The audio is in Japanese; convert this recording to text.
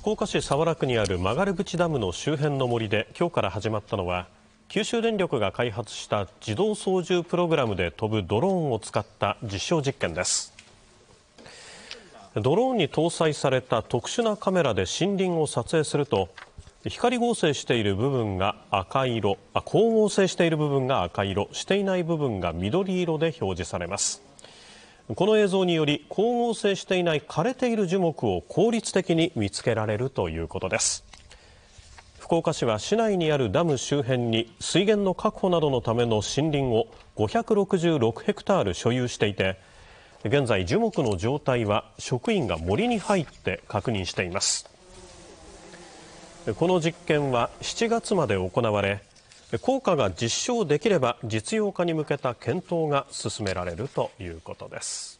福岡市早良区にある曲が口ダムの周辺の森で今日から始まったのは九州電力が開発した自動操縦プログラムで飛ぶドローンを使った実証実験ですドローンに搭載された特殊なカメラで森林を撮影すると光合成している部分が赤色光合成している部分が赤色していない部分が緑色で表示されますこの映像により光合成していない枯れている樹木を効率的に見つけられるということです福岡市は市内にあるダム周辺に水源の確保などのための森林を566ヘクタール所有していて現在樹木の状態は職員が森に入って確認していますこの実験は7月まで行われ効果が実証できれば実用化に向けた検討が進められるということです。